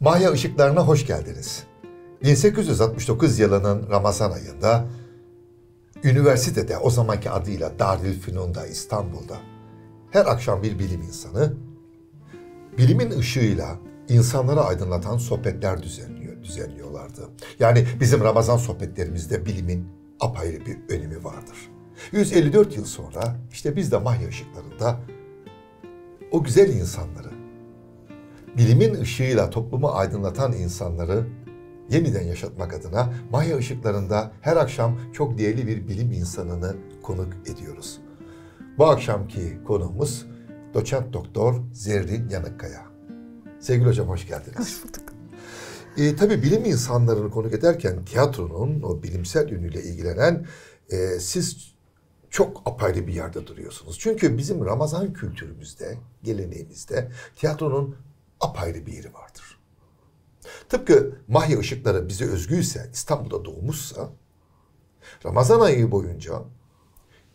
Maya ışıklarına hoş geldiniz. 1869 yılının Ramazan ayında üniversitede o zamanki adıyla Darülfünun'da İstanbul'da her akşam bir bilim insanı bilimin ışığıyla insanları aydınlatan sohbetler düzenliyor, düzenliyorlardı. Yani bizim Ramazan sohbetlerimizde bilimin apayrı bir önemi vardır. 154 yıl sonra işte biz de Mahya ışıklarında o güzel insanları bilimin ışığıyla toplumu aydınlatan insanları yeniden yaşatmak adına Maya ışıklarında her akşam çok değerli bir bilim insanını konuk ediyoruz. Bu akşamki konuğumuz doçent doktor Zerrin Yanıkkaya. Sevgili hocam hoş geldiniz. Hoş bulduk. E, tabii bilim insanlarını konuk ederken tiyatronun o bilimsel yönüyle ilgilenen e, siz çok apayrı bir yerde duruyorsunuz. Çünkü bizim Ramazan kültürümüzde, geleneğimizde tiyatronun apayrı bir yeri vardır. Tıpkı Mahya ışıkları bize özgüyse, İstanbul'da doğmuşsa Ramazan ayı boyunca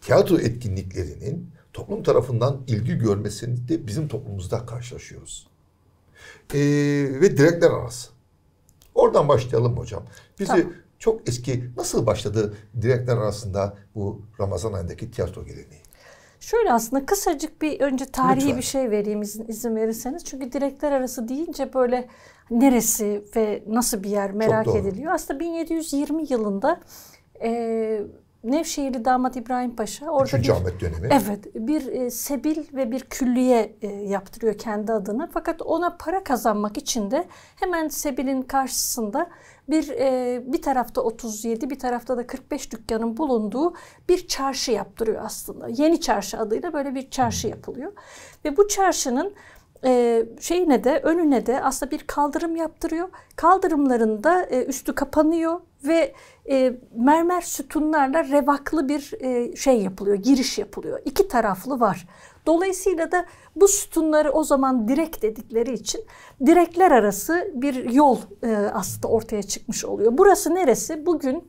tiyatro etkinliklerinin toplum tarafından ilgi görmesini de bizim toplumumuzda karşılaşıyoruz. Ee, ve direkler arası. Oradan başlayalım hocam. Bizi tamam. çok eski nasıl başladı direkler arasında bu Ramazan ayındaki tiyatro geleneği? Şöyle aslında kısacık bir önce tarihi Lütfen. bir şey vereyim izin, izin verirseniz. Çünkü direkler arası deyince böyle neresi ve nasıl bir yer merak ediliyor. Aslında 1720 yılında e, Nevşehirli damat İbrahim Paşa orada Üçüncü bir, Ahmet dönemi. Evet, bir e, sebil ve bir külliye e, yaptırıyor kendi adına. Fakat ona para kazanmak için de hemen sebilin karşısında bir e, bir tarafta 37 bir tarafta da 45 dükkanın bulunduğu bir çarşı yaptırıyor aslında. Yeni çarşı adıyla böyle bir çarşı yapılıyor. Ve bu çarşının e, şeyine de önüne de aslında bir kaldırım yaptırıyor. Kaldırımlarında e, üstü kapanıyor ve e, mermer sütunlarla revaklı bir e, şey yapılıyor, giriş yapılıyor. İki taraflı var. Dolayısıyla da bu sütunları o zaman direk dedikleri için direkler arası bir yol e, aslında ortaya çıkmış oluyor. Burası neresi? Bugün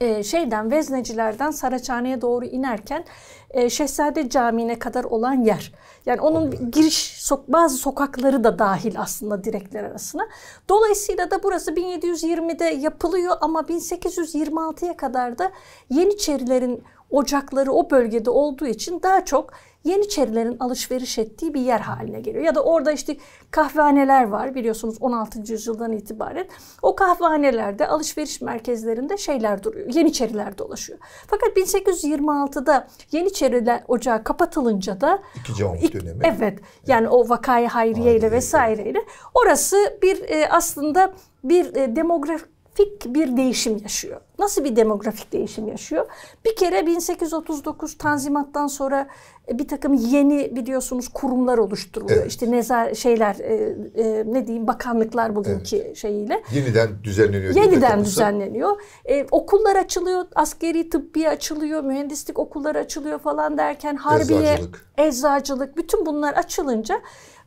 e, şeyden Veznecilerden Saraçhane'ye doğru inerken e, Şehzade Camii'ne kadar olan yer. Yani onun giriş sok bazı sokakları da dahil aslında direkler arasına. Dolayısıyla da burası 1720'de yapılıyor ama 1826'ya kadar da Yeniçerilerin ocakları o bölgede olduğu için daha çok Yeniçerilerin alışveriş ettiği bir yer haline geliyor. Ya da orada işte kahvehaneler var biliyorsunuz 16. yüzyıldan itibaren. O kahvehanelerde alışveriş merkezlerinde şeyler duruyor. Yeniçeriler dolaşıyor. Fakat 1826'da Yeniçeriler Ocağı kapatılınca da İkinci Mahmut dönemi. Evet. Yani evet. o vakayı hayriye ile vesaireyle. Orası bir e, aslında bir e, demografik demografik bir değişim yaşıyor. Nasıl bir demografik değişim yaşıyor? Bir kere 1839 Tanzimat'tan sonra e, bir takım yeni biliyorsunuz kurumlar oluşturuluyor. Evet. İşte nezar şeyler e, e, ne diyeyim bakanlıklar bugünkü evet. şeyiyle. Yeniden düzenleniyor. Yeniden düzenleniyor. E, okullar açılıyor, askeri tıbbi açılıyor, mühendislik okulları açılıyor falan derken harbiye, eczacılık, eczacılık bütün bunlar açılınca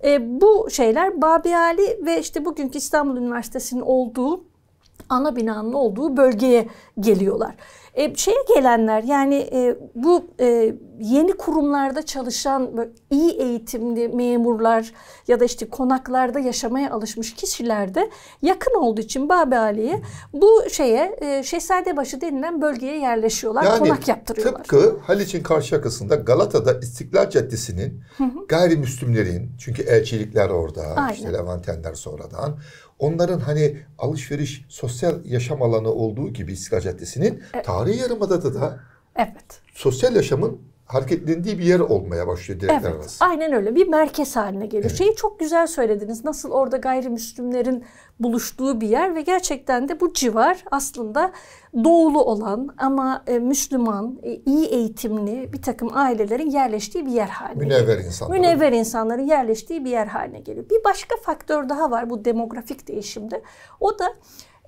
e, bu şeyler Babi ve işte bugünkü İstanbul Üniversitesi'nin olduğu ana binanın olduğu bölgeye geliyorlar. E, şeye gelenler yani e, bu e, yeni kurumlarda çalışan iyi eğitimli memurlar ya da işte konaklarda yaşamaya alışmış kişiler de yakın olduğu için Babali'ye bu şeye e, Şehzadebaşı denilen bölgeye yerleşiyorlar. Yani, konak yaptırıyorlar. Tıpkı Haliç'in karşı yakasında Galata'da İstiklal Caddesi'nin hı hı. gayrimüslimlerin çünkü elçilikler orada Aynen. işte Levantenler sonradan Onların hani alışveriş, sosyal yaşam alanı olduğu gibi İstiklal Caddesi'nin evet. tarihi yarımada da, evet. sosyal yaşamın hareketlendiği bir yer olmaya başlıyor direkler evet, arası. Aynen öyle bir merkez haline geliyor. Evet. Şeyi çok güzel söylediniz. Nasıl orada gayrimüslimlerin buluştuğu bir yer ve gerçekten de bu civar aslında doğulu olan ama e, Müslüman, e, iyi eğitimli bir takım ailelerin yerleştiği bir yer haline Münevver geliyor. insanların. Münevver insanların yerleştiği bir yer haline geliyor. Bir başka faktör daha var bu demografik değişimde. O da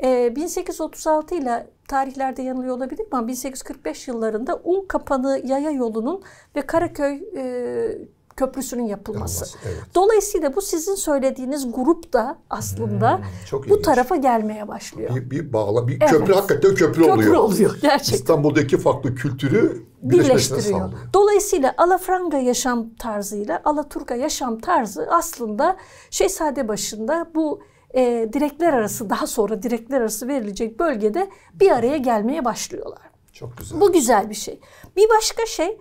1836 ee, ile tarihlerde yanılıyor olabilir ama 1845 yıllarında Un Kapanı Yaya Yolu'nun ve Karaköy e, köprüsünün yapılması. Olmaz, evet. Dolayısıyla bu sizin söylediğiniz grup da aslında hmm, bu tarafa gelmeye başlıyor. Bir, bir bağla, bir evet. köprü hakikaten köprü, köprü oluyor. oluyor gerçekten. İstanbul'daki farklı kültürü birleştiriyor. Dolayısıyla alafranga yaşam tarzıyla Alaturka yaşam tarzı aslında Şehzade başında bu e, direkler arası daha sonra direkler arası verilecek bölgede bir araya gelmeye başlıyorlar. Çok güzel. Bu güzel bir şey. Bir başka şey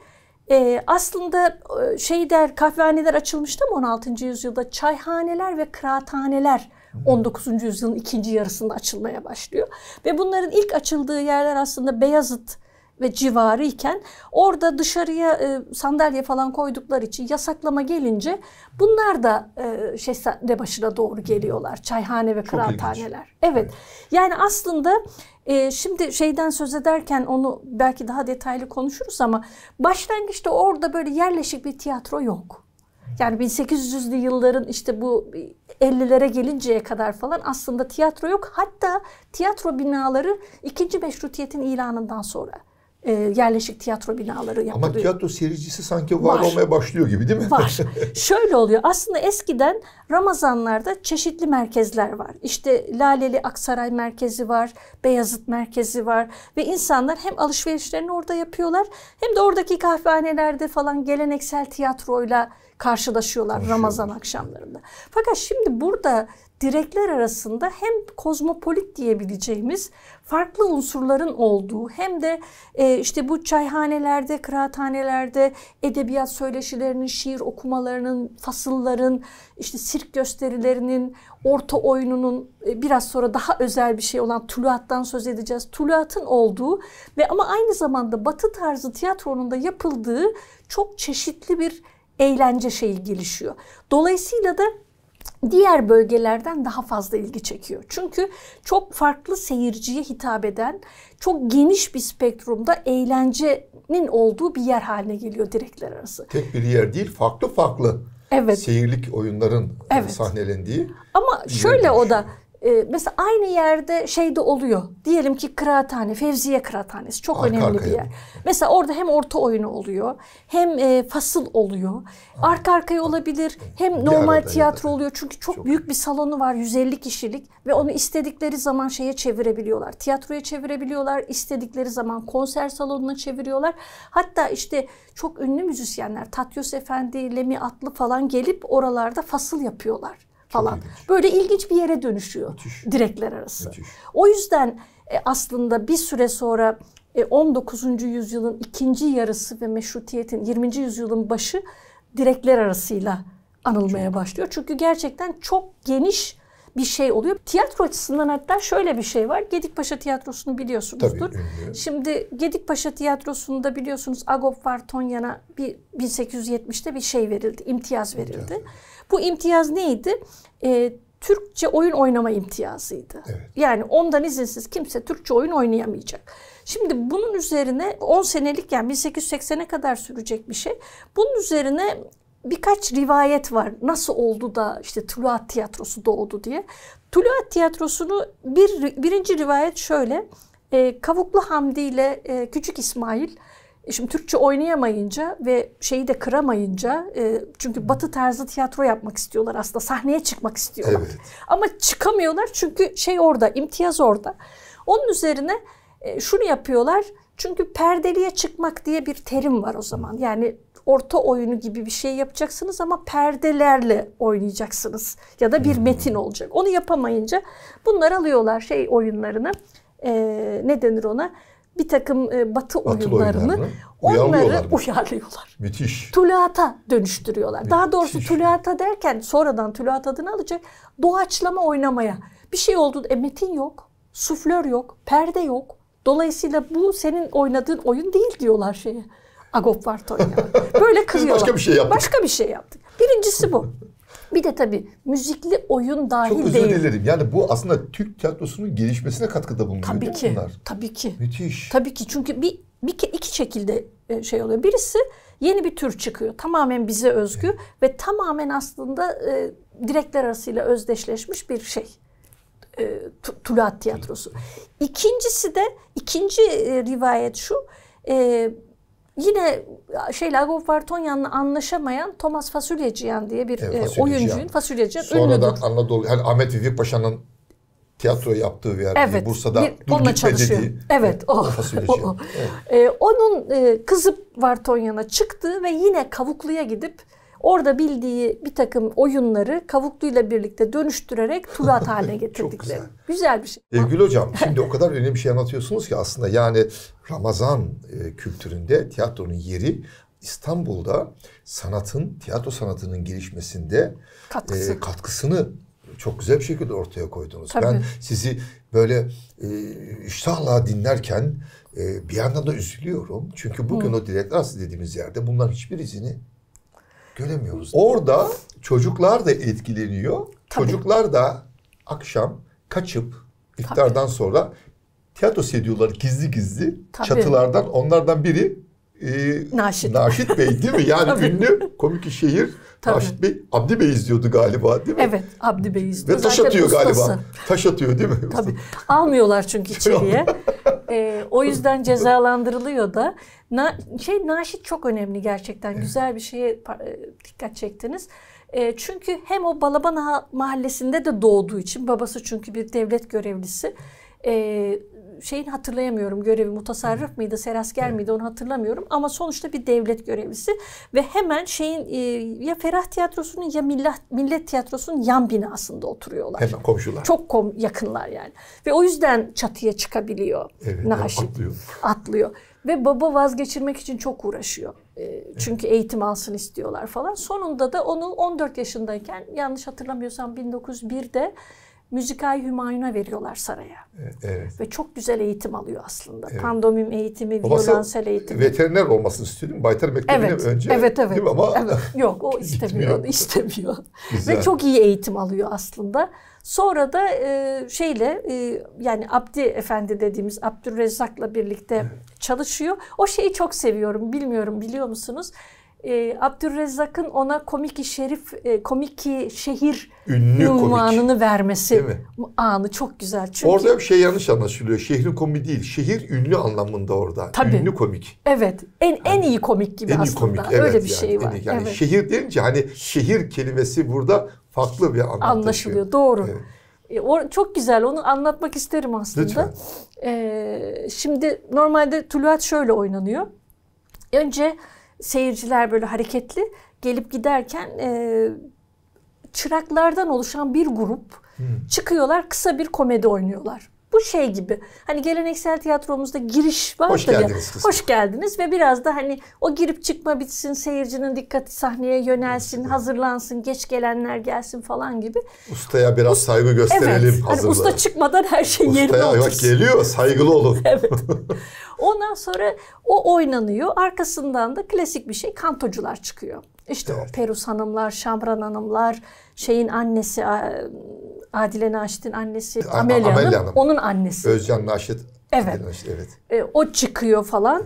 e, aslında e, şey der kahvehaneler açılmıştı ama 16. yüzyılda çayhaneler ve kıraathaneler 19. yüzyılın ikinci yarısında açılmaya başlıyor. Ve bunların ilk açıldığı yerler aslında Beyazıt ve civarı iken orada dışarıya e, sandalye falan koydukları için yasaklama gelince bunlar da e, şehzade başına doğru geliyorlar. Çayhane ve kıraathaneler. Evet. evet. Yani aslında e, şimdi şeyden söz ederken onu belki daha detaylı konuşuruz ama başlangıçta orada böyle yerleşik bir tiyatro yok. Yani 1800'lü yılların işte bu 50'lere gelinceye kadar falan aslında tiyatro yok. Hatta tiyatro binaları ikinci meşrutiyetin ilanından sonra e, yerleşik tiyatro binaları yapılıyor. Ama tiyatro seyircisi sanki var, var olmaya başlıyor gibi değil mi? Var. Şöyle oluyor. Aslında eskiden Ramazanlarda çeşitli merkezler var. İşte Laleli Aksaray merkezi var, Beyazıt merkezi var ve insanlar hem alışverişlerini orada yapıyorlar hem de oradaki kahvehanelerde falan geleneksel tiyatroyla karşılaşıyorlar Ramazan akşamlarında. Fakat şimdi burada direkler arasında hem kozmopolit diyebileceğimiz farklı unsurların olduğu hem de e, işte bu çayhanelerde, kıraathanelerde edebiyat söyleşilerinin, şiir okumalarının, fasılların, işte sirk gösterilerinin, orta oyununun e, biraz sonra daha özel bir şey olan tuluattan söz edeceğiz. Tuluatın olduğu ve ama aynı zamanda batı tarzı tiyatronun da yapıldığı çok çeşitli bir eğlence şeyi gelişiyor. Dolayısıyla da diğer bölgelerden daha fazla ilgi çekiyor. Çünkü çok farklı seyirciye hitap eden, çok geniş bir spektrumda eğlencenin olduğu bir yer haline geliyor direkler arası. Tek bir yer değil, farklı farklı evet. seyirlik oyunların e, evet. sahnelendiği. Ama şöyle o da ee, mesela aynı yerde şey de oluyor. Diyelim ki kıraathane, Fevziye Kıraathanesi çok Arka önemli arkaya. bir yer. Mesela orada hem orta oyunu oluyor, hem e, fasıl oluyor. Arka arkaya olabilir, hem bir normal tiyatro oluyor. Çünkü çok, çok büyük bir salonu var 150 kişilik ve onu istedikleri zaman şeye çevirebiliyorlar. Tiyatroya çevirebiliyorlar, istedikleri zaman konser salonuna çeviriyorlar. Hatta işte çok ünlü müzisyenler Tatyos Efendi, Lemi Atlı falan gelip oralarda fasıl yapıyorlar falan. Böyle ilginç bir yere dönüşüyor Müthiş. direkler arası. Müthiş. O yüzden e, aslında bir süre sonra 19. E, yüzyılın ikinci yarısı ve meşrutiyetin 20. yüzyılın başı direkler arasıyla anılmaya çok. başlıyor. Çünkü gerçekten çok geniş bir şey oluyor. Tiyatro açısından hatta şöyle bir şey var. Gedikpaşa Tiyatrosu'nu biliyorsunuzdur. Tabii, ünlü. Şimdi Gedikpaşa Tiyatrosu'nda biliyorsunuz Agop var bir 1870'te bir şey verildi, imtiyaz verildi. İmtiyaz. Bu imtiyaz neydi? E, Türkçe oyun oynama imtiyazıydı. Evet. Yani ondan izinsiz kimse Türkçe oyun oynayamayacak. Şimdi bunun üzerine 10 senelik yani 1880'e kadar sürecek bir şey. Bunun üzerine birkaç rivayet var. Nasıl oldu da işte Tuluat Tiyatrosu doğdu diye. Tuluat Tiyatrosu'nu bir, birinci rivayet şöyle. E, Kavuklu Hamdi ile e, Küçük İsmail e şimdi Türkçe oynayamayınca ve şeyi de kıramayınca e, çünkü Batı tarzı tiyatro yapmak istiyorlar aslında sahneye çıkmak istiyorlar. Evet. Ama çıkamıyorlar çünkü şey orada imtiyaz orada. Onun üzerine e, şunu yapıyorlar çünkü perdeliye çıkmak diye bir terim var o zaman. Yani orta oyunu gibi bir şey yapacaksınız ama perdelerle oynayacaksınız ya da bir hmm. metin olacak. Onu yapamayınca bunlar alıyorlar şey oyunlarını e, ne denir ona? bir takım e, batı Batılı oyunlarını, oyunlarını onları uyarlıyorlar. Müthiş. Tuluata dönüştürüyorlar. Müthiş. Daha doğrusu tuluata derken sonradan tuluat adını alacak doğaçlama oynamaya. Bir şey oldu e, metin yok, suflör yok, perde yok. Dolayısıyla bu senin oynadığın oyun değil diyorlar şeye. Agop Vartonya. Böyle kırıyorlar. Başka bir şey yaptık. Başka bir şey yaptık. Birincisi bu. Bir de tabii müzikli oyun dahil değil. Çok özür değil. Yani bu aslında Türk tiyatrosunun gelişmesine katkıda bulunuyor tabii ki, bunlar? Tabii ki. Müthiş. Tabii ki çünkü bir, bir iki şekilde e, şey oluyor. Birisi yeni bir tür çıkıyor. Tamamen bize özgü evet. ve tamamen aslında e, direkler arasıyla özdeşleşmiş bir şey. E, Tulaat tiyatrosu. İkincisi de ikinci e, rivayet şu. E, Yine şeyler Agofar Tonyan'la anlaşamayan Thomas Fasulyeciyan diye bir evet, e, Fasulyeciyan. oyuncuyun Fasulyeciyan Sonradan ünlüdür. Anadolu, hani Ahmet Vefik Paşa'nın tiyatro yaptığı bir yer. Evet, Bursa'da bir, dur onunla çalışıyor. Dediği, evet, o. o, o, o. Evet. Ee, onun e, kızıp Vartonya'na çıktığı ve yine Kavuklu'ya gidip Orada bildiği bir takım oyunları kavukluyla birlikte dönüştürerek turat haline getirdikleri. güzel. güzel bir şey. Evgül Hocam şimdi o kadar önemli bir şey anlatıyorsunuz ki aslında yani Ramazan e, kültüründe tiyatronun yeri İstanbul'da sanatın, tiyatro sanatının gelişmesinde e, Katkısı. e, katkısını çok güzel bir şekilde ortaya koydunuz. Tabii. Ben sizi böyle e, iştahla dinlerken e, bir yandan da üzülüyorum. Çünkü bugün Hı. o direkler dediğimiz yerde bunların hiçbir izini Göremiyoruz. Orada çocuklar da etkileniyor. Tabii. Çocuklar da akşam kaçıp iftardan Tabii. sonra tiyatro seyrediyorlar gizli gizli Tabii. çatılardan. Onlardan biri e, Naşit. Naşit Bey değil mi? Yani ünlü komik şehir Tabii. Naşit Bey Abdi Bey izliyordu galiba değil mi? Evet Abdi Bey izliyordu. Ve taş Zaten atıyor ustası. galiba. Taş atıyor değil mi? Tabii. Almıyorlar çünkü içeriye. O yüzden cezalandırılıyor da. Na, şey naşit çok önemli gerçekten. Güzel bir şeye e, dikkat çektiniz. E, çünkü hem o Balaban mahallesinde de doğduğu için babası çünkü bir devlet görevlisi e, şeyin hatırlayamıyorum. Görevi mutasarrif evet. mıydı, serasker evet. miydi onu hatırlamıyorum. Ama sonuçta bir devlet görevlisi ve hemen şeyin e, ya Ferah Tiyatrosu'nun ya Millet, Millet Tiyatrosu'nun yan binasında oturuyorlar. Hemen komşular. Çok kom yakınlar yani. Ve o yüzden çatıya çıkabiliyor evet, Naşit. Atlıyor. Atlıyor. Ve baba vazgeçirmek için çok uğraşıyor. E, çünkü eğitim alsın istiyorlar falan. Sonunda da onu 14 yaşındayken yanlış hatırlamıyorsam 1901'de müzikal Hümayun'a veriyorlar saraya. E, evet. Ve çok güzel eğitim alıyor aslında. Evet. Pandomim eğitimi, Babası violonsel eğitimi. veteriner olmasını istiyor Baytar Mektebi'ne evet. önce. Evet, evet. Değil mi? Ama evet. Yok o istemiyor, istemiyor. Ve çok iyi eğitim alıyor aslında. Sonra da e, şeyle e, yani Abdi Efendi dediğimiz Abdülrezzak'la birlikte evet. çalışıyor. O şeyi çok seviyorum. Bilmiyorum biliyor musunuz? Ee, e, Abdülrezzak'ın ona komiki şerif, e, komiki şehir Ünlü komik. vermesi anı çok güzel. Çünkü orada bir şey yanlış anlaşılıyor. Şehrin komik değil. Şehir ünlü anlamında orada. Tabii. Ünlü komik. Evet. En en iyi komik gibi en aslında. iyi komik. Evet, Öyle bir yani, şey var. Yani evet. şehir deyince hani şehir kelimesi burada farklı bir anlam anlaşılıyor. Taşıyor. Doğru. Evet. E, o, çok güzel onu anlatmak isterim aslında. Lütfen. E, şimdi normalde tuluat şöyle oynanıyor. Önce seyirciler böyle hareketli gelip giderken e, çıraklardan oluşan bir grup hmm. çıkıyorlar kısa bir komedi oynuyorlar. Bu şey gibi hani geleneksel tiyatromuzda giriş var Hoş Geldiniz kızım. Hoş geldiniz ve biraz da hani o girip çıkma bitsin seyircinin dikkati sahneye yönelsin, evet. hazırlansın, geç gelenler gelsin falan gibi. Ustaya biraz Ust- saygı gösterelim evet. Hani usta çıkmadan her şey Ustaya, yerine otursun. Bak geliyor saygılı olun. evet. Ondan sonra o oynanıyor. Arkasından da klasik bir şey kantocular çıkıyor. İşte evet. o Perus hanımlar, Şamran hanımlar, şeyin annesi Adile Naşit'in annesi Amelia, Amelia Hanım, Onun annesi. Özcan Naşit. Evet. Naşit, evet. E, o çıkıyor falan.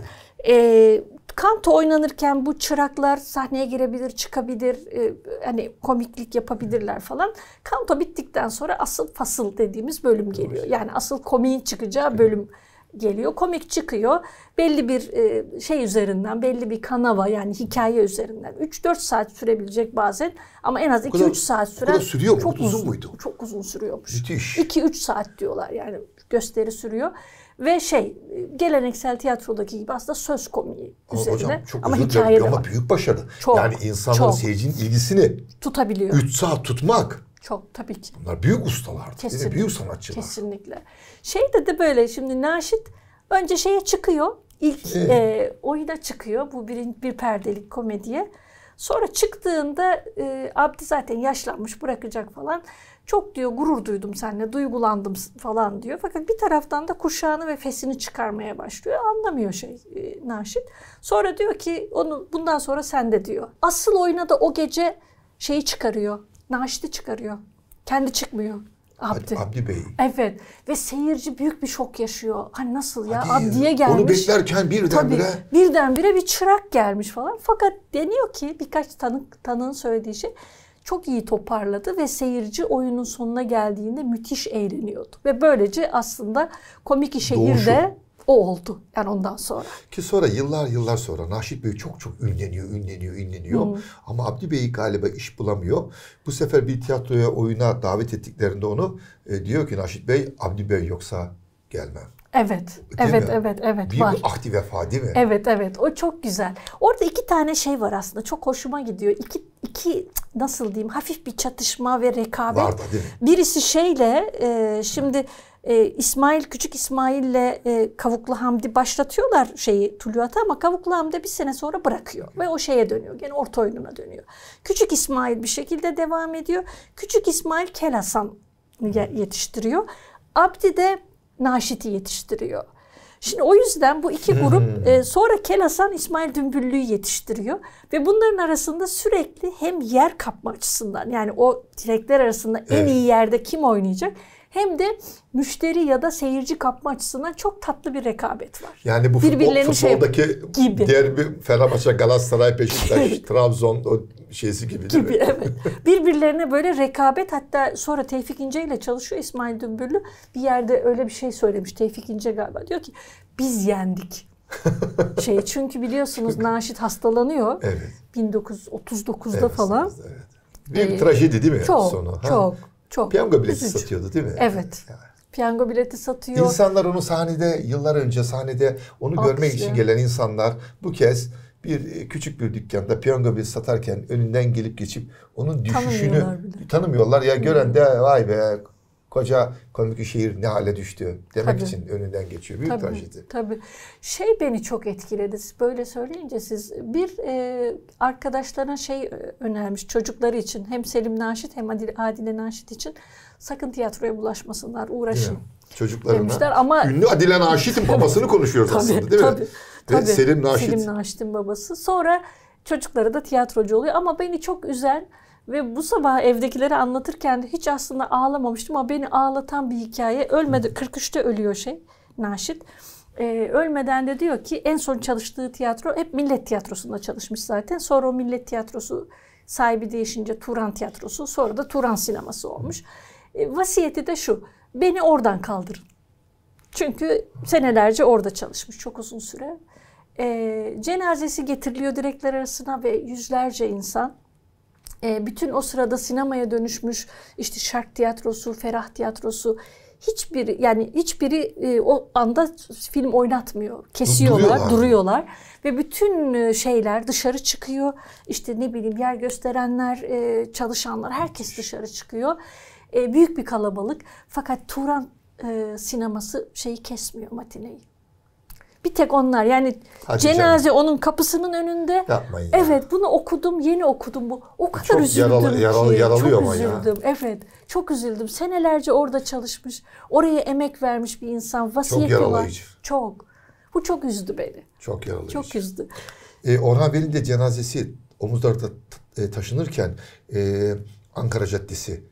E, kanto oynanırken bu çıraklar sahneye girebilir, çıkabilir, e, hani komiklik yapabilirler falan. Kanto bittikten sonra asıl fasıl dediğimiz bölüm geliyor. Yani asıl komiğin çıkacağı bölüm. Evet geliyor. Komik çıkıyor. Belli bir e, şey üzerinden, belli bir kanava yani hikaye üzerinden. 3-4 saat sürebilecek bazen ama en az 2-3 saat süren. sürüyor Çok uzun, uzun muydu? Çok uzun sürüyormuş. Müthiş. 2-3 saat diyorlar yani gösteri sürüyor. Ve şey geleneksel tiyatrodaki gibi aslında söz komiği üzerine hocam, çok ama hikaye de var. Ama büyük başarı. Çok, yani insanların çok. seyircinin ilgisini tutabiliyor. 3 saat tutmak çok tabii ki. Bunlar büyük ustalardı. Kesinlikle. Büyük sanatçılar. Kesinlikle. Şey dedi böyle şimdi Naşit önce şeye çıkıyor. İlk ee? e, oyuna çıkıyor bu bir, bir perdelik komediye. Sonra çıktığında e, Abdi zaten yaşlanmış bırakacak falan. Çok diyor gurur duydum seninle, duygulandım falan diyor. Fakat bir taraftan da kuşağını ve fesini çıkarmaya başlıyor. Anlamıyor şey e, Naşit. Sonra diyor ki onu bundan sonra sende diyor. Asıl oyuna da o gece şeyi çıkarıyor. Naşit'i çıkarıyor. Kendi çıkmıyor. Abdi. Abdi Bey. Evet ve seyirci büyük bir şok yaşıyor. Hani nasıl ya Hadi Abdi'ye gelmiş. Onu beklerken birdenbire. Tabii birdenbire bir çırak gelmiş falan. Fakat deniyor ki birkaç tanık tanığın söylediği şey çok iyi toparladı ve seyirci oyunun sonuna geldiğinde müthiş eğleniyordu. Ve böylece aslında komik şehirde o oldu. Yani ondan sonra. Ki sonra yıllar yıllar sonra Naşit Bey çok çok ünleniyor, ünleniyor, ünleniyor. Hı. Ama Abdi Bey galiba iş bulamıyor. Bu sefer bir tiyatroya, oyuna davet ettiklerinde onu e, diyor ki Naşit Bey, Abdi Bey yoksa gelmem. Evet, değil evet, mi? evet, evet. Bir var. ahdi vefa değil mi? Evet, evet. O çok güzel. Orada iki tane şey var aslında. Çok hoşuma gidiyor. İki, iki nasıl diyeyim hafif bir çatışma ve rekabet. Var da değil mi? Birisi şeyle e, şimdi... Evet ee, İsmail Küçük İsmail'le e, Kavuklu Hamdi başlatıyorlar şeyi Tuluata ama Kavuklu Hamdi bir sene sonra bırakıyor ve o şeye dönüyor. Gene orta oyununa dönüyor. Küçük İsmail bir şekilde devam ediyor. Küçük İsmail Kelasan yetiştiriyor. Abdi de Naşit'i yetiştiriyor. Şimdi o yüzden bu iki grup e, sonra Kelasan İsmail Dümbüllü'yü yetiştiriyor ve bunların arasında sürekli hem yer kapma açısından yani o direkler arasında en evet. iyi yerde kim oynayacak hem de müşteri ya da seyirci kapma açısından çok tatlı bir rekabet var. Yani bu Birbirlerini futbol, şey futboldaki şey, gibi. derbi Fenerbahçe, Galatasaray, Beşiktaş, Trabzon o şeysi gibi değil gibi, mi? evet. Birbirlerine böyle rekabet hatta sonra Tevfik İnce ile çalışıyor İsmail Dümbüllü. Bir yerde öyle bir şey söylemiş Tevfik İnce galiba diyor ki biz yendik. şey çünkü biliyorsunuz Naşit hastalanıyor. Evet. 1939'da evet, falan. Evet. Büyük ee, trajedi değil mi? Çok, sonu? çok. Ha? Çok Piyango bileti üzücü. satıyordu değil mi? Evet. Yani. Piyango bileti satıyor. İnsanlar onu sahnede yıllar önce sahnede onu Alkışlıyor. görmek için gelen insanlar bu kez bir e, küçük bir dükkanda piyango bileti satarken önünden gelip geçip onun düşüşünü tanımıyorlar, tanımıyorlar. ya gören de vay be koca komik şehir ne hale düştü demek tabii. için önünden geçiyor. Büyük tabii, trajedi. Tabii. Şey beni çok etkiledi. Böyle söyleyince siz bir e, arkadaşlarına şey e, önermiş çocukları için hem Selim Naşit hem Adile Naşit için sakın tiyatroya bulaşmasınlar uğraşın. Çocuklarına. Demişler ama ünlü Adile Naşit'in babasını konuşuyoruz tabii, aslında değil tabii, mi? Tabii. Ve Selim Naşit. Selim Naşit'in babası. Sonra Çocukları da tiyatrocu oluyor ama beni çok üzen ve bu sabah evdekileri anlatırken hiç aslında ağlamamıştım ama beni ağlatan bir hikaye. Ölmedi 43'te ölüyor şey Naşit. Ee, ölmeden de diyor ki en son çalıştığı tiyatro hep Millet Tiyatrosu'nda çalışmış zaten. Sonra o Millet Tiyatrosu sahibi değişince Turan Tiyatrosu sonra da Turan Sineması olmuş. E, vasiyeti de şu. Beni oradan kaldırın. Çünkü senelerce orada çalışmış çok uzun süre. E, cenazesi getiriliyor direkler arasına ve yüzlerce insan e, bütün o sırada sinemaya dönüşmüş işte şark tiyatrosu, ferah tiyatrosu hiçbir yani hiçbiri e, o anda film oynatmıyor. Kesiyorlar, duruyorlar. duruyorlar ve bütün e, şeyler dışarı çıkıyor. İşte ne bileyim yer gösterenler, e, çalışanlar herkes dışarı çıkıyor. E, büyük bir kalabalık. Fakat Turan e, sineması şeyi kesmiyor matineyi. Bir tek onlar yani Hadi cenaze canım. onun kapısının önünde. Yapmayın. Evet ya. bunu okudum yeni okudum bu. O kadar çok üzüldüm yaralı, ki. yaralıyor çok üzüldüm. Ya. Evet çok üzüldüm. Senelerce orada çalışmış, oraya emek vermiş bir insan vasiyeti çok yaralayıcı. var. Çok. Bu çok üzdü beni. Çok yaralayıcı. Çok üzdü. Ee, Orhan Veli'nin de cenazesi omuzlarda e, taşınırken e, Ankara Caddesi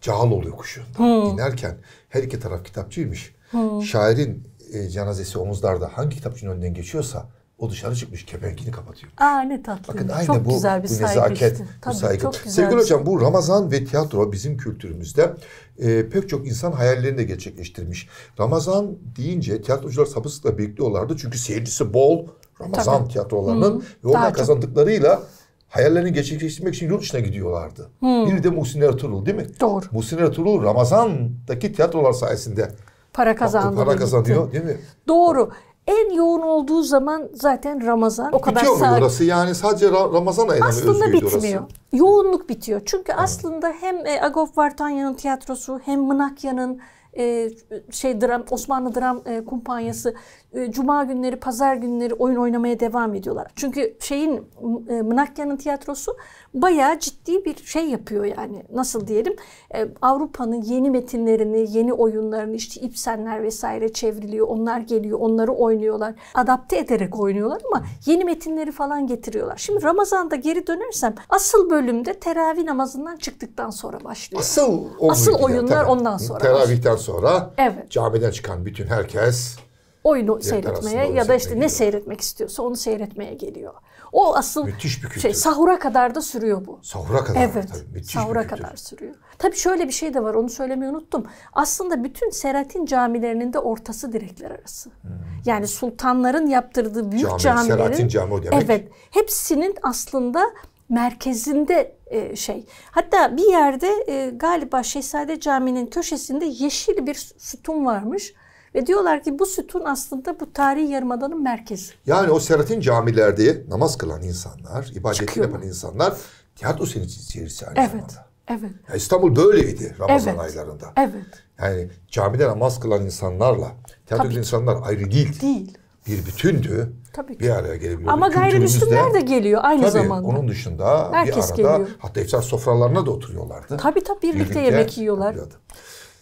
Cağaloğlu yokuşu hmm. inerken her iki taraf kitapçıymış. Hmm. Şairin e, cenazesi omuzlarda hangi kitapçının önünden geçiyorsa o dışarı çıkmış kepenkini kapatıyor. Aa ne tatlı. Bakın aynı çok bu, güzel bir bu nezaket, işte. bu saygı. Çok güzel Sevgili hocam şey. bu Ramazan ve tiyatro bizim kültürümüzde e, pek çok insan hayallerini de gerçekleştirmiş. Ramazan deyince tiyatrocular sabırsızla bekliyorlardı çünkü seyircisi bol Ramazan Tabii. tiyatrolarının Hı. ve oradan kazandıklarıyla çok hayallerini gerçekleştirmek için yurt dışına gidiyorlardı. Hmm. Biri de Muhsin Ertuğrul değil mi? Doğru. Muhsin Ertuğrul Ramazan'daki tiyatrolar sayesinde para kazandı. Para kazanıyor bitti. değil mi? Doğru. En yoğun olduğu zaman zaten Ramazan o kadar bitiyor mu orası? Yani sadece Ramazan ayına Aslında bitmiyor. Orası. Yoğunluk bitiyor. Çünkü evet. aslında hem e, Agov Vartanya'nın tiyatrosu hem Mınakya'nın e, şey dram Osmanlı Dram e, Kumpanyası e, cuma günleri, pazar günleri oyun oynamaya devam ediyorlar. Çünkü şeyin e, Mınakya'nın tiyatrosu bayağı ciddi bir şey yapıyor yani. Nasıl diyelim? E, Avrupa'nın yeni metinlerini, yeni oyunlarını işte İpsenler vesaire çevriliyor. Onlar geliyor, onları oynuyorlar. Adapte ederek oynuyorlar ama yeni metinleri falan getiriyorlar. Şimdi Ramazan'da geri dönersem asıl bölümde teravih namazından çıktıktan sonra başlıyor. Asıl, asıl oyunlar yani, ondan sonra. Teravihten sonra evet. camiden çıkan bütün herkes oyunu seyretmeye ya da işte gidiyor. ne seyretmek istiyorsa onu seyretmeye geliyor. O asıl müthiş bir şey sahura kadar da sürüyor bu. Sahura kadar evet, tabii müthiş sahura bir kadar sürüyor. Tabii şöyle bir şey de var onu söylemeyi unuttum. Aslında bütün Seratin camilerinin de ortası direkler arası. Hmm. Yani sultanların yaptırdığı büyük Cami, camilerin Seratin cami o demek. Evet. Hepsinin aslında merkezinde e, şey. Hatta bir yerde e, galiba Şehzade Camii'nin köşesinde yeşil bir sütun varmış. Ve diyorlar ki bu sütun aslında bu tarihi yarımadanın merkezi. Yani o seratin camilerde namaz kılan insanlar, ibadet yapan insanlar tiyatro seyircisi aynı evet. zamanda. Evet. Ya İstanbul böyleydi Ramazan evet. aylarında. Evet. Yani camide namaz kılan insanlarla tiyatro insanlar ayrı değildi. Değil bir bütündü. Tabii ki. Bir araya gelebiliyorduk. Ama gayrimüslimler de geliyor aynı tabii, zamanda. Onun dışında Herkes bir arada geliyor. hatta iftar sofralarına da oturuyorlardı. Tabii tabii birlikte, birlikte yemek yiyorlar. Yapıyordu.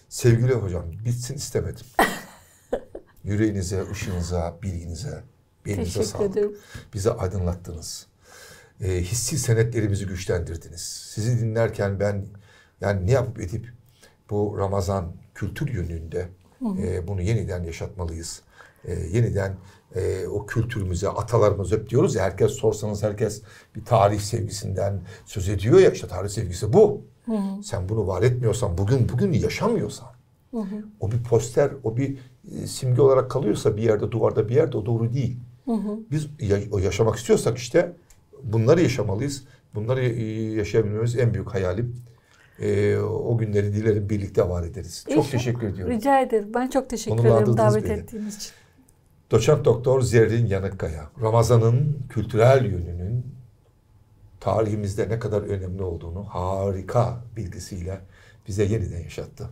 Sevgili hocam bitsin istemedim. Yüreğinize, ışığınıza, bilginize, belinize Teşekkür sağlık. Ederim. Bizi aydınlattınız. E, hissi senetlerimizi güçlendirdiniz. Sizi dinlerken ben yani ne yapıp edip bu Ramazan kültür yönünde e, bunu yeniden yaşatmalıyız e, yeniden e, o kültürümüze, atalarımız hep diyoruz ya herkes sorsanız herkes bir tarih sevgisinden söz ediyor ya işte tarih sevgisi bu. Hı hı. Sen bunu var etmiyorsan, bugün bugün yaşamıyorsan hı hı. o bir poster, o bir e, simge olarak kalıyorsa bir yerde, duvarda bir yerde o doğru değil. Hı hı. Biz yaşamak istiyorsak işte bunları yaşamalıyız. Bunları e, yaşayabilmemiz en büyük hayalim. Ee, o günleri dilerim birlikte var ederiz. çok şey. teşekkür ediyorum. Rica ederim. Ben çok teşekkür Onunla ederim davet beni. ettiğiniz için. Doçent Doktor Zerrin Yanıkkaya, Ramazan'ın kültürel yönünün tarihimizde ne kadar önemli olduğunu harika bilgisiyle bize yeniden yaşattı.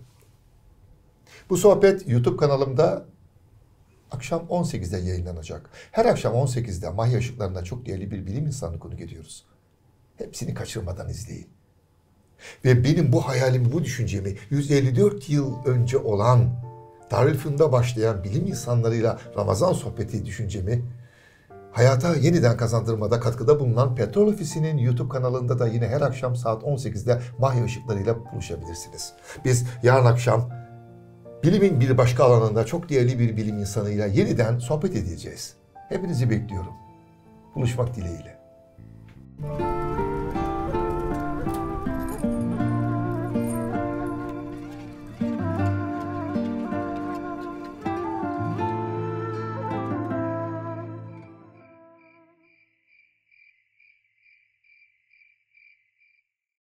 Bu sohbet YouTube kanalımda akşam 18'de yayınlanacak. Her akşam 18'de Mahya Işıkları'nda çok değerli bir bilim insanı konu ediyoruz. Hepsini kaçırmadan izleyin. Ve benim bu hayalimi, bu düşüncemi 154 yıl önce olan Darülfünun'da başlayan bilim insanlarıyla Ramazan sohbeti düşüncemi hayata yeniden kazandırmada katkıda bulunan Petrol Ofisi'nin YouTube kanalında da yine her akşam saat 18'de Mahya ışıklarıyla buluşabilirsiniz. Biz yarın akşam bilimin bir başka alanında çok değerli bir bilim insanıyla yeniden sohbet edeceğiz. Hepinizi bekliyorum. Buluşmak dileğiyle. Müzik